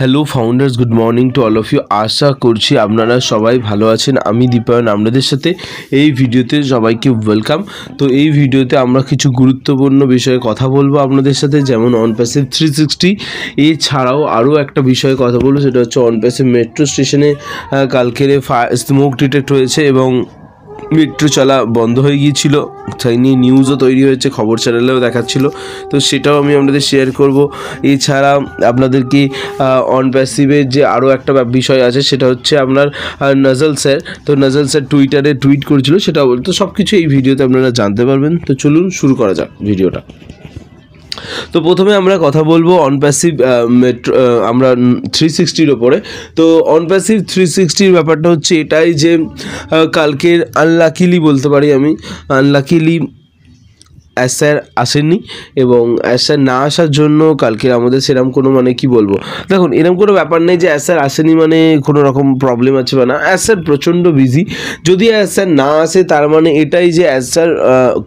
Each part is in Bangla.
hello founders good morning to all of you আশা করছি আপনারা সবাই ভালো আছেন আমি দীপায়ন আপনাদের সাথে এই ভিডিওতে সবাইকে ওয়েলকাম তো এই ভিডিওতে আমরা কিছু গুরুত্বপূর্ণ বিষয়ে কথা বলবো আপনাদের সাথে যেমন অন প্যাসে থ্রি সিক্সটি এছাড়াও আরও একটা বিষয়ে কথা বলবো সেটা হচ্ছে অন প্যাসে মেট্রো স্টেশনে কালকের স্মোক ডিটেক্ট হয়েছে এবং মেট্রো চলা বন্ধ হয়ে গিয়েছিল তাই নিয়ে নিউজও তৈরি হয়েছে খবর চ্যানেলেও দেখাচ্ছিল তো সেটাও আমি আপনাদের শেয়ার করব এছাড়া আপনাদেরকে অন প্যাসিভের যে আরও একটা বিষয় আছে সেটা হচ্ছে আপনার নজল স্যার তো নজল স্যার টুইটারে টুইট করেছিল সেটা তো সব কিছু এই ভিডিওতে আপনারা জানতে পারবেন তো চলুন শুরু করা যাক ভিডিওটা তো প্রথমে আমরা কথা বলবো অন প্যাসিভ আমরা থ্রি সিক্সটির ওপরে তো অন প্যাসিভ থ্রি সিক্সটির ব্যাপারটা হচ্ছে এটাই যে কালকের আনলাকিলি বলতে পারি আমি আনলাকিলি স্যার আসেনি এবং স্যার না আসার জন্য কালকের আমাদের সেরকম কোনো মানে কি বলবো দেখুন এরকম কোনো ব্যাপার নেই যে স্যার আসেনি মানে কোনো রকম প্রবলেম আছে বা না স্যার প্রচণ্ড বিজি যদি স্যার না আসে তার মানে এটাই যে স্যার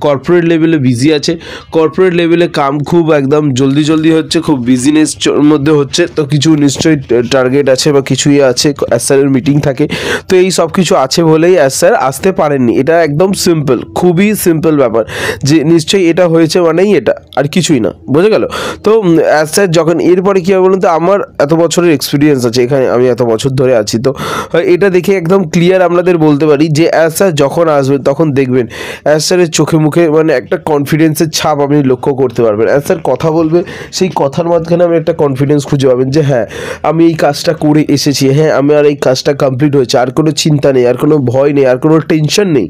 কর্পোরেট লেভেলে বিজি আছে কর্পোরেট লেভেলে কাম খুব একদম জলদি জলদি হচ্ছে খুব বিজিনেস মধ্যে হচ্ছে তো কিছু নিশ্চয়ই টার্গেট আছে বা কিছুই ইয়ে আছে স্যারের মিটিং থাকে তো এই সব কিছু আছে বলেই স্যার আসতে পারেননি এটা একদম সিম্পল খুবই সিম্পল ব্যাপার যে নিশ্চয়ই অবশ্যই এটা হয়েছে মানেই এটা আর কিছুই না বোঝা গেল তো অ্যাজ স্যার যখন এরপরে কী হবে বলুন তো আমার এত বছরের এক্সপিরিয়েন্স আছে এখানে আমি এত বছর ধরে আছি তো এটা দেখে একদম ক্লিয়ার আপনাদের বলতে পারি যে অ্যাজ স্যার যখন আসবেন তখন দেখবেন অ্যাজ স্যারের চোখে মুখে মানে একটা কনফিডেন্সের ছাপ আপনি লক্ষ্য করতে পারবেন অ্যাজ স্যার কথা বলবে সেই কথার মাঝখানে আমি একটা কনফিডেন্স খুঁজে পাবেন যে হ্যাঁ আমি এই কাজটা করে এসেছি হ্যাঁ আমি আর এই কাজটা কমপ্লিট হয়েছে আর কোনো চিন্তা নেই আর কোনো ভয় নেই আর কোনো টেনশন নেই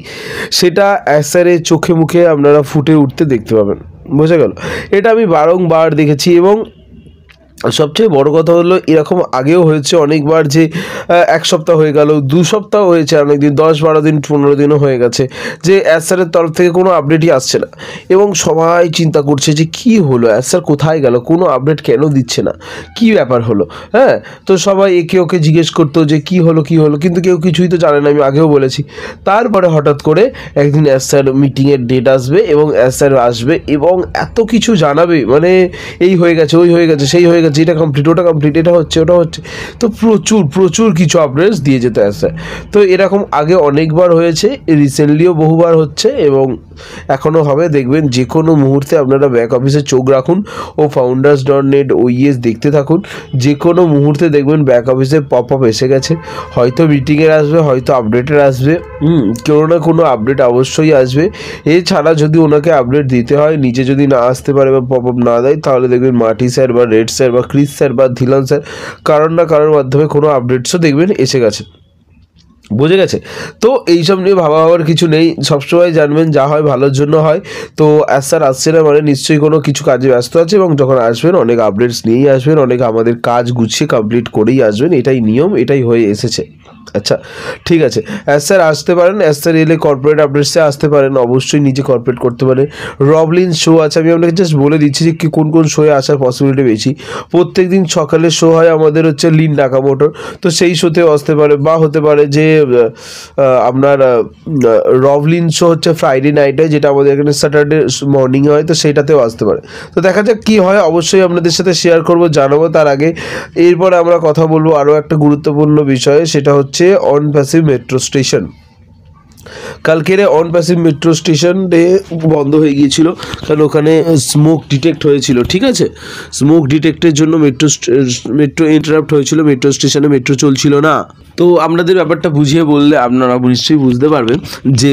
সেটা অ্যাজ স্যারের চোখে মুখে আপনারা ফুটে উঠতে দেখতে পাবেন বোঝা গেল এটা আমি বারংবার দেখেছি এবং সবচেয়ে বড় কথা হলো এরকম আগেও হয়েছে অনেকবার যে এক সপ্তাহ হয়ে গেল দু সপ্তাহ হয়েছে অনেক দিন দশ বারো দিন পনেরো দিনও হয়ে গেছে যে অ্যাসারের তরফ থেকে কোনো আপডেটই আসছে না এবং সবাই চিন্তা করছে যে কি হলো অ্যাসার কোথায় গেল কোনো আপডেট কেন দিচ্ছে না কি ব্যাপার হলো হ্যাঁ তো সবাই একে ওকে জিজ্ঞেস করতো যে কি হলো কি হলো কিন্তু কেউ কিছুই তো জানে না আমি আগেও বলেছি তারপরে হঠাৎ করে একদিন অ্যাসার মিটিংয়ের ডেট আসবে এবং অ্যাসার আসবে এবং এত কিছু জানাবে মানে এই হয়ে গেছে ওই হয়ে গেছে সেই হয়ে গেছে আছে এটা কমপ্লিট ওটা কমপ্লিট এটা হচ্ছে ওটা হচ্ছে তো প্রচুর প্রচুর কিছু আপডেটস দিয়ে যেতে আসে তো এরকম আগে অনেকবার হয়েছে রিসেন্টলিও বহুবার হচ্ছে এবং এখনও হবে দেখবেন যে কোনো মুহূর্তে আপনারা ব্যাক অফিসে চোখ রাখুন ও ফাউন্ডার্স ডট নেট ওইএস দেখতে থাকুন যে কোনো মুহূর্তে দেখবেন ব্যাক অফিসে পপ আপ এসে গেছে হয়তো মিটিংয়ের আসবে হয়তো আপডেটের আসবে হুম কেউ না কোনো আপডেট অবশ্যই আসবে এছাড়া যদি ওনাকে আপডেট দিতে হয় নিজে যদি না আসতে পারে বা পপ আপ না দেয় তাহলে দেখবেন মাটি স্যার বা রেড স্যার বা বা ক্রিস স্যার বা ধিলন স্যার কারণ না কারোর মাধ্যমে কোনো আপডেটসও দেখবেন এসে গেছে বুঝে গেছে তো এইসব নিয়ে ভাবা ভাবার কিছু নেই সবসময় জানবেন যা হয় ভালোর জন্য হয় তো অ্যাজ স্যার আসছে না মানে নিশ্চয়ই কোনো কিছু কাজে ব্যস্ত আছে এবং যখন আসবেন অনেক আপডেটস নিয়েই আসবেন অনেক আমাদের কাজ গুছিয়ে কমপ্লিট করেই আসবেন এটাই নিয়ম এটাই হয়ে এসেছে আচ্ছা ঠিক আছে অ্যাজ স্যার আসতে পারেন অ্যাজ স্যার এলে কর্পোরেট আপডেটসে আসতে পারেন অবশ্যই নিজে কর্পোরেট করতে পারে রবলিন শো আছে আমি আপনাকে জাস্ট বলে দিচ্ছি যে কোন কোন শোয়ে আসার পসিবিলিটি বেশি প্রত্যেক দিন সকালে শো হয় আমাদের হচ্ছে লিন ডাকা মোটর তো সেই শোতেও আসতে পারে বা হতে পারে যে আপনার রবলিন শো হচ্ছে ফ্রাইডে নাইটে যেটা আমাদের এখানে স্যাটারডে মর্নিংয়ে হয় তো সেইটাতেও আসতে পারে তো দেখা যাক কী হয় অবশ্যই আপনাদের সাথে শেয়ার করবো জানাবো তার আগে এরপরে আমরা কথা বলবো আরও একটা গুরুত্বপূর্ণ বিষয়ে সেটা হচ্ছে হচ্ছে অনপ্যাসিভ মেট্রো স্টেশন কালকের অনপাসিভ মেট্রো স্টেশনে বন্ধ হয়ে গিয়েছিল কারণ ওখানে স্মোক ডিটেক্ট হয়েছিল ঠিক আছে স্মোক ডিটেক্টের জন্য মেট্রো মেট্রো ইন্টারাপ্ট হয়েছিল মেট্রো স্টেশনে মেট্রো চলছিল না তো আপনাদের ব্যাপারটা বুঝিয়ে বললে আপনারা নিশ্চয়ই বুঝতে পারবেন যে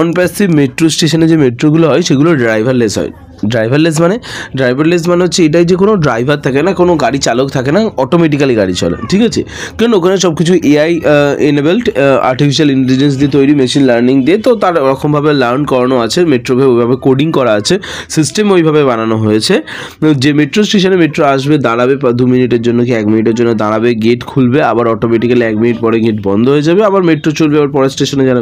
অনপ্যাসিভ মেট্রো স্টেশনে যে মেট্রোগুলো হয় সেগুলো ড্রাইভারলেস হয় ড্রাইভারলেস মানে ড্রাইভারলেস মানে হচ্ছে এটাই যে কোনো ড্রাইভার থাকে না কোনো গাড়ি চালক থাকে না অটোমেটিক্যালি গাড়ি চলে ঠিক আছে কারণ ওখানে সব কিছু এআই এনেবেলড আর্টিফিশিয়াল ইন্টেলিজেন্স দিয়ে তৈরি মেশিন লার্নিং দিয়ে তো তার ওরকমভাবে লার্ন করানো আছে মেট্রোভে ওইভাবে কোডিং করা আছে সিস্টেম ওইভাবে বানানো হয়েছে যে মেট্রো স্টেশনে মেট্রো আসবে দাঁড়াবে দু মিনিটের জন্য কি এক মিনিটের জন্য দাঁড়াবে গেট খুলবে আবার অটোমেটিক্যালি এক মিনিট পরে গেট বন্ধ হয়ে যাবে আবার মেট্রো চলবে আবার পরের স্টেশনে যাবে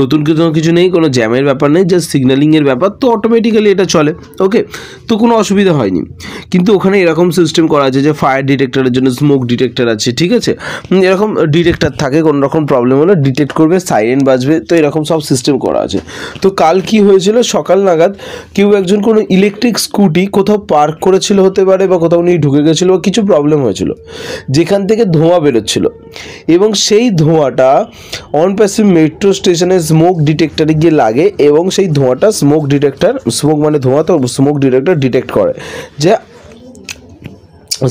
নতুন কিছু কিছু নেই কোনো জ্যামের ব্যাপার নেই জাস্ট সিগন্যালিংয়ের ব্যাপার তো অটোমেটিক্যালি এটা চলে ওকে তো কোনো অসুবিধা হয়নি কিন্তু ওখানে এরকম সিস্টেম করা আছে যে ফায়ার ডিটেক্টরের জন্য স্মোক ডিটেক্টর আছে ঠিক আছে এরকম ডিটেক্টর থাকে কোনো রকম প্রবলেম হলে ডিটেক্ট করবে সাইরেন বাজবে তো এরকম সব সিস্টেম করা আছে তো কাল কি হয়েছিল সকাল নাগাদ কেউ একজন কোনো ইলেকট্রিক স্কুটি কোথাও পার্ক করেছিল হতে পারে বা কোথাও নিয়ে ঢুকে গেছিলো বা কিছু প্রবলেম হয়েছিল যেখান থেকে ধোঁয়া বেরোচ্ছিল এবং সেই ধোঁয়াটা অন প্যাসিভ মেট্রো স্টেশনে স্মোক ডিটেক্টরে গিয়ে লাগে এবং সেই ধোঁয়াটা স্মোক ডিটেক্টর স্মোক মানে ধোঁয়া তো স্মোক ডিটেক্টর ডিটেক্ট করে যে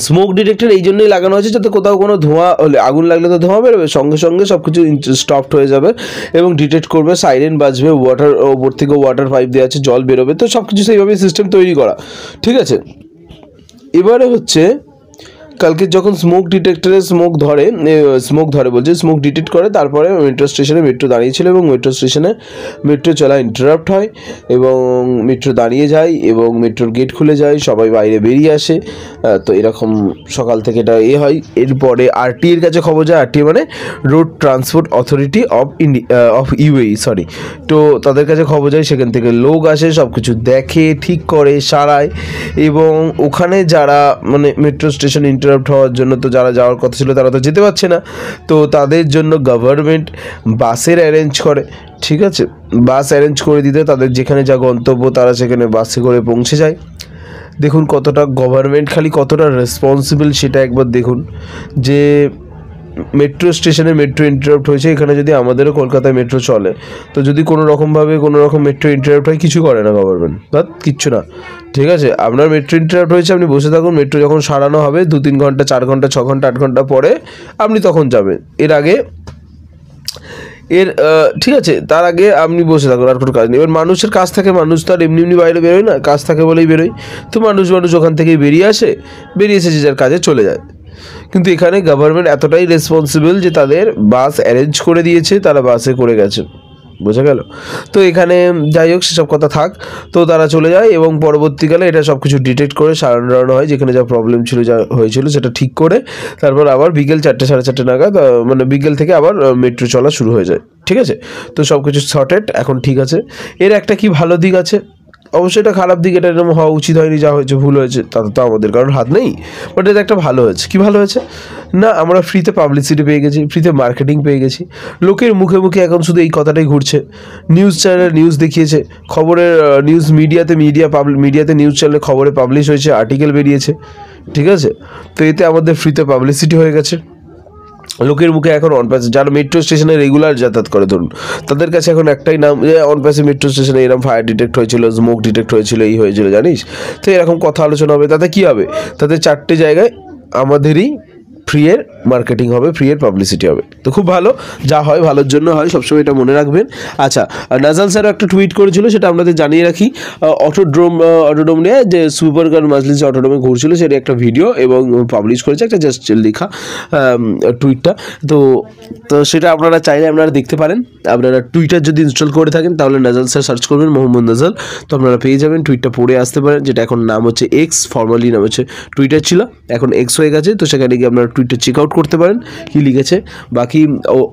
স্মোক ডিটেক্টর এই জন্যই লাগানো হয়েছে যাতে কোথাও কোনো ধোঁয়া হলে আগুন লাগলে তো ধোঁয়া বেরোবে সঙ্গে সঙ্গে সব কিছু স্টপড হয়ে যাবে এবং ডিটেক্ট করবে সাইরেন বাজবে ওয়াটার ওপর থেকে ওয়াটার পাইপ দেওয়া আছে জল বেরোবে তো সব কিছু সেইভাবে সিস্টেম তৈরি করা ঠিক আছে এবারে হচ্ছে কালকে যখন স্মোক ডিটেক্টরে স্মোক ধরে স্মোক ধরে বলছে স্মোক ডিটেক্ট করে তারপরে মেট্রো স্টেশনে মেট্রো দাঁড়িয়েছিল এবং মেট্রো স্টেশনে মেট্রো চলা ইন্টারাপ্ট হয় এবং মেট্রো দাঁড়িয়ে যায় এবং মেট্রোর গেট খুলে যায় সবাই বাইরে বেরিয়ে আসে তো এরকম সকাল থেকে এটা এ হয় এরপরে আরটিএর কাছে খবর যায় আরটিএ মানে road transport authority of India of UAE sorry তো তাদের কাছে খবর যায় সেখান থেকে লোক আসে সব কিছু দেখে ঠিক করে সারায় এবং ওখানে যারা মানে মেট্রো স্টেশন ইন্টার ডিস্টার্বড হওয়ার জন্য তো যারা যাওয়ার কথা ছিল তারা তো যেতে পারছে না তো তাদের জন্য গভর্নমেন্ট বাসের অ্যারেঞ্জ করে ঠিক আছে বাস অ্যারেঞ্জ করে দিতে তাদের যেখানে যা গন্তব্য তারা সেখানে বাসে করে পৌঁছে যায় দেখুন কতটা গভর্নমেন্ট খালি কতটা রেসপন্সিবল সেটা একবার দেখুন যে মেট্রো স্টেশনে মেট্রো ইন্টারাপ্ট হয়েছে এখানে যদি আমাদেরও কলকাতায় মেট্রো চলে তো যদি কোনো রকমভাবে কোনো রকম মেট্রো ইন্টারাপ্ট হয় কিছু করে না গভর্নমেন্ট বা কিচ্ছু না ঠিক আছে আপনার মেট্রো ইন্টারাপ্ট হয়েছে আপনি বসে থাকুন মেট্রো যখন সারানো হবে দু তিন ঘন্টা চার ঘন্টা ছ ঘন্টা আট ঘন্টা পরে আপনি তখন যাবেন এর আগে এর ঠিক আছে তার আগে আপনি বসে থাকুন আর কোনো কাজ নেই এবার মানুষের কাজ থাকে মানুষ তো আর এমনি এমনি বাইরে বেরোয় না কাজ থাকে বলেই বেরোয় তো মানুষ মানুষ ওখান থেকেই বেরিয়ে আসে বেরিয়ে এসে যে যার কাজে চলে যায় কিন্তু এখানে গভর্নমেন্ট এতটাই রেসপন্সিবল যে তাদের বাস অ্যারেঞ্জ করে দিয়েছে তারা বাসে করে গেছে বোঝা গেল তো এখানে যাই হোক সেসব কথা থাক তো তারা চলে যায় এবং পরবর্তীকালে এটা সব কিছু ডিটেক্ট করে সারানো হয় যেখানে যা প্রবলেম ছিল যা হয়েছিল সেটা ঠিক করে তারপর আবার বিকেল চারটে সাড়ে চারটে নাগাদ মানে বিকেল থেকে আবার মেট্রো চলা শুরু হয়ে যায় ঠিক আছে তো সব কিছু শর্টেড এখন ঠিক আছে এর একটা কি ভালো দিক আছে অবশ্যই এটা খারাপ দিক এটা এরকম হওয়া উচিত হয়নি যা হয়েছে ভুল হয়েছে তাতে তো আমাদের কারোর হাত নেই বাট এটা একটা ভালো হয়েছে কী ভালো হয়েছে না আমরা ফ্রিতে পাবলিসিটি পেয়ে গেছি ফ্রিতে মার্কেটিং পেয়ে গেছি লোকের মুখে মুখে এখন শুধু এই কথাটাই ঘুরছে নিউজ চ্যানেলে নিউজ দেখিয়েছে খবরের নিউজ মিডিয়াতে মিডিয়া পাবলি মিডিয়াতে নিউজ চ্যানেলে খবরে পাবলিশ হয়েছে আর্টিকেল বেরিয়েছে ঠিক আছে তো এতে আমাদের ফ্রিতে পাবলিসিটি হয়ে গেছে লোকের মুখে এখন অনপ্যাসে যারা মেট্রো স্টেশনে রেগুলার যাতায়াত করে ধরুন তাদের কাছে এখন একটাই নাম যে অনপ্যাসে মেট্রো স্টেশনে এরকম ফায়ার ডিটেক্ট হয়েছিল স্মোক ডিটেক্ট হয়েছিল এই হয়েছিল জানিস তো এরকম কথা আলোচনা হবে তাতে কি হবে তাতে চারটে জায়গায় আমাদেরই ফ্রি এর মার্কেটিং হবে ফ্রিয়ের পাবলিসিটি হবে তো খুব ভালো যা হয় ভালোর জন্য হয় সবসময় এটা মনে রাখবেন আচ্ছা নাজাল স্যারও একটা টুইট করেছিল সেটা আপনাদের জানিয়ে রাখি অটোড্রোম অটোডোম নিয়ে যে সুপারগান মাজলিস অটোডোমে ঘুরছিল সেটা একটা ভিডিও এবং পাবলিশ করেছে একটা জাস্ট লেখা টুইটটা তো তো সেটা আপনারা চাইলে আপনারা দেখতে পারেন আপনারা টুইটার যদি ইনস্টল করে থাকেন তাহলে নাজাল স্যার সার্চ করবেন মোহাম্মদ নাজাল তো আপনারা পেয়ে যাবেন টুইটটা পড়ে আসতে পারেন যেটা এখন নাম হচ্ছে এক্স ফর্মালি নাম হচ্ছে টুইটার ছিল এখন এক্স হয়ে গেছে তো সেখানে গিয়ে আপনারা টুইটটা চেক আউট করতে পারেন কী লিখেছে বাকি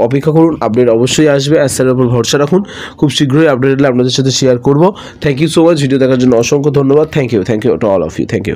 অপেক্ষা করুন আপডেট অবশ্যই আসবে আর স্যারের উপর ভরসা রাখুন খুব শীঘ্রই আপডেট এলে আপনাদের সাথে শেয়ার করবো thank you so much video দেখার জন্য অসংখ্য ধন্যবাদ thank you thank you to all of you thank you